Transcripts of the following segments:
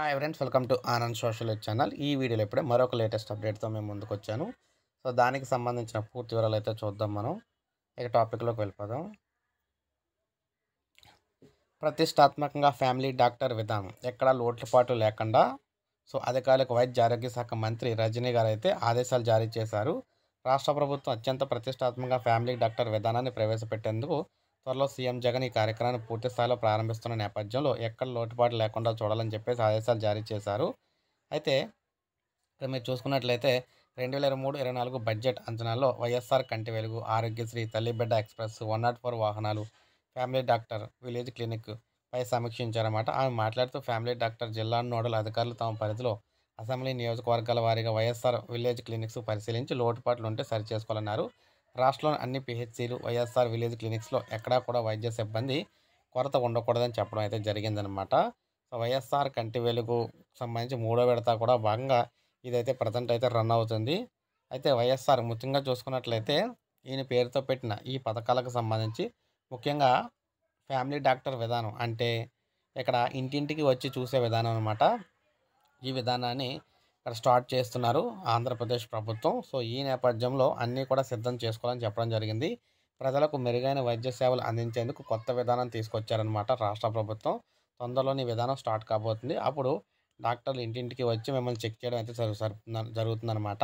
hi friends welcome to Anand social channel ఈ వీడియోలో ఇప్పుడే మరొక లేటెస్ట్ అప్డేట్తో మేము ముందుకు వచ్చాను సో దానికి సంబంధించిన పూర్తి వివరాలు అయితే చూద్దాం మనం ఇక టాపిక్లోకి వెళ్ళిపోదాం ప్రతిష్టాత్మకంగా ఫ్యామిలీ డాక్టర్ విధానం ఎక్కడా లోట్లపాటు లేకుండా సో అధికారులకు వైద్య ఆరోగ్య శాఖ మంత్రి రజనీ గారు అయితే ఆదేశాలు జారీ చేశారు రాష్ట్ర ప్రభుత్వం అత్యంత ప్రతిష్టాత్మకంగా ఫ్యామిలీ డాక్టర్ విధానాన్ని ప్రవేశపెట్టేందుకు త్వరలో సీఎం జగన్ ఈ కార్యక్రమాన్ని పూర్తి స్థాయిలో ప్రారంభిస్తున్న నేపథ్యంలో ఎక్కడ లోటుపాటు లేకుండా చూడాలని చెప్పేసి ఆదేశాలు జారీ చేశారు అయితే ఇక్కడ మీరు చూసుకున్నట్లయితే రెండు వేల ఇరవై మూడు ఇరవై నాలుగు బడ్జెట్ అంచనాల్లో వైఎస్ఆర్ కంటి వెలుగు ఆరోగ్యశ్రీ తల్లిబిడ్డ ఎక్స్ప్రెస్ వన్ నాట్ ఫోర్ వాహనాలు ఫ్యామిలీ డాక్టర్ విలేజ్ క్లినిక్ పై సమీక్షించారన్నమాట ఆమె మాట్లాడుతూ ఫ్యామిలీ డాక్టర్ జిల్లా నోడల్ అధికారులు తమ పరిధిలో అసెంబ్లీ నియోజకవర్గాల వారిగా వైఎస్ఆర్ విలేజ్ క్లినిక్స్ పరిశీలించి లోటుపాట్లు ఉంటే సరిచేసుకోవాలన్నారు రాష్ట్రంలోని అన్ని పిహెచ్సీలు వైఎస్ఆర్ విలేజ్ క్లినిక్స్లో ఎక్కడా కూడా వైద్య సిబ్బంది కొరత ఉండకూడదని చెప్పడం అయితే జరిగిందనమాట సో వైఎస్ఆర్ కంటి వెలుగు సంబంధించి మూడో విడత కూడా భాగంగా ఇదైతే ప్రజెంట్ అయితే రన్ అవుతుంది అయితే వైఎస్ఆర్ ముఖ్యంగా చూసుకున్నట్లయితే ఈయన పేరుతో పెట్టిన ఈ పథకాలకు సంబంధించి ముఖ్యంగా ఫ్యామిలీ డాక్టర్ విధానం అంటే ఇక్కడ ఇంటింటికి వచ్చి చూసే విధానం అనమాట ఈ విధానాన్ని ఇక్కడ స్టార్ట్ చేస్తున్నారు ఆంధ్రప్రదేశ్ ప్రభుత్వం సో ఈ నేపథ్యంలో అన్నీ కూడా సిద్ధం చేసుకోవాలని చెప్పడం జరిగింది ప్రజలకు మెరుగైన వైద్య సేవలు అందించేందుకు కొత్త విధానం తీసుకొచ్చారనమాట రాష్ట్ర ప్రభుత్వం తొందరలోని విధానం స్టార్ట్ కాబోతుంది అప్పుడు డాక్టర్లు ఇంటింటికి వచ్చి మిమ్మల్ని చెక్ చేయడం అయితే జరుగుతుందనమాట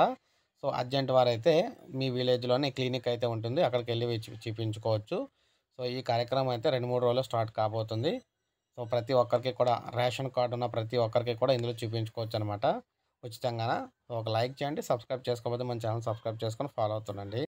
సో అర్జెంట్ వారైతే మీ విలేజ్లోనే క్లినిక్ అయితే ఉంటుంది అక్కడికి వెళ్ళి చూపించుకోవచ్చు సో ఈ కార్యక్రమం అయితే రెండు మూడు రోజులు స్టార్ట్ కాబోతుంది సో ప్రతి ఒక్కరికి కూడా రేషన్ కార్డు ఉన్న ప్రతి ఒక్కరికి కూడా ఇందులో చూపించుకోవచ్చు అనమాట ఉచితంగా ఒక లైక్ చేయండి సబ్స్క్రైబ్ చేసుకోకపోతే మన ఛానల్ సబ్స్క్రైబ్ చేసుకొని ఫాలో అవుతుండండి